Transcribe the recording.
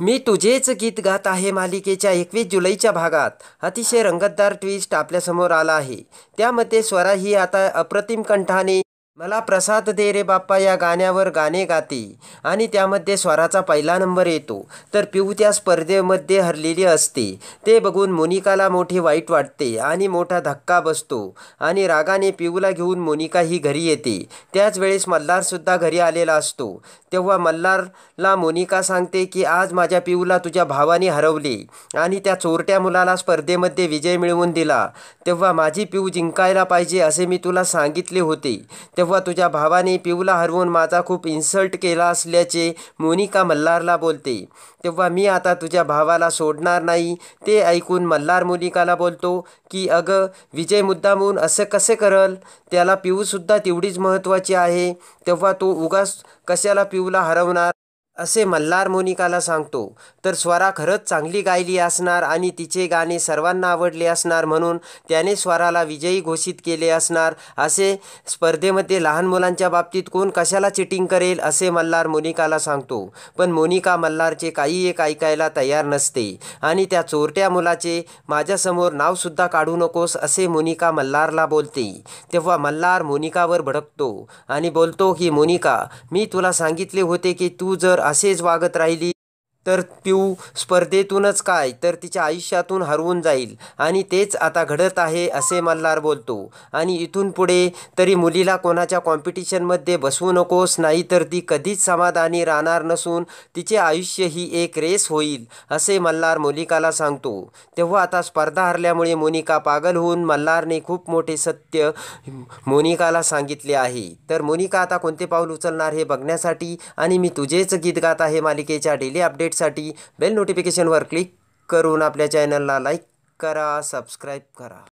मी तुझेच गीत गात आहे मालिकेच्या एकवीस जुलैच्या भागात अतिशय रंगतदार ट्विस्ट आपल्यासमोर आला आहे त्यामध्ये स्वरा ही आता अप्रतिम कंठाने मला प्रसाद दे रे बाप्पा या गाण्यावर गाणे गाते आणि त्यामध्ये स्वराचा पहिला नंबर येतो तर पिऊ त्या स्पर्धेमध्ये हरलेली असते ते बघून मोनिकाला मोठी वाईट वाटते आणि मोठा धक्का बसतो आणि रागाने पिऊला घेऊन मोनिका ही घरी येते त्याच वेळेस मल्हारसुद्धा घरी आलेला असतो तेव्हा मल्हारला मोनिका सांगते की आज माझ्या पिऊला तुझ्या भावाने हरवले आणि त्या चोरट्या मुलाला स्पर्धेमध्ये विजय मिळवून दिला तेव्हा माझी पिऊ जिंकायला पाहिजे असे मी तुला सांगितले होते तेव्हा तुझ्या भावाने पिऊला हरवून माझा खूप इन्सल्ट केला असल्याचे मोनिका मल्हारला बोलते तेव्हा मी आता तुझ्या भावाला सोडणार नाही ते ऐकून मल्हार मोनिकाला बोलतो की अगं विजय मुद्दामून असं कसे करल त्याला पिऊसुद्धा तेवढीच महत्त्वाची आहे तेव्हा तो उगाच कशाला पिऊला हरवणार असे मल्हार मोनिकाला सांगतो तर स्वरा खरंच चांगली गायली असणार आणि तिचे गाणे सर्वांना आवडले असणार म्हणून त्याने स्वराला विजयी घोषित केले असणार असे स्पर्धेमध्ये लहान मुलांच्या बाबतीत कोण कशाला चिटिंग करेल असे मल्हार मोनिकाला सांगतो पण मोनिका मल्हारचे काही एक ऐकायला तयार नसते आणि त्या चोरट्या मुलाचे माझ्यासमोर नावसुद्धा काढू नकोस असे मोनिका मल्हारला बोलते तेव्हा मल्हार मोनिकावर भडकतो आणि बोलतो की मोनिका मी तुला सांगितले होते की तू जर असेच वागत राहिली तर पिऊ स्पर्धेतूनच काय तर तिच्या आयुष्यातून हरवून जाईल आणि तेच आता घडत आहे असे मल्हार बोलतो आणि इथून पुढे तरी मुलीला कोणाच्या कॉम्पिटिशनमध्ये बसवू नकोस नाही तर ती कधीच समाधानी राहणार नसून तिचे आयुष्य ही एक रेस होईल असे मल्हार मोनिकाला सांगतो तेव्हा आता स्पर्धा हरल्यामुळे मोनिका पागल होऊन मल्हारने खूप मोठे सत्य मोनिकाला सांगितले आहे तर मोनिका आता कोणते पाऊल उचलणार हे बघण्यासाठी आणि मी तुझेच गीत गात आहे मालिकेच्या डेली अपडेट साठी बेल नोटिफिकेशन नोटिफिकेशनवर क्लिक करून आपल्या चॅनलला लाइक करा सबस्क्राईब करा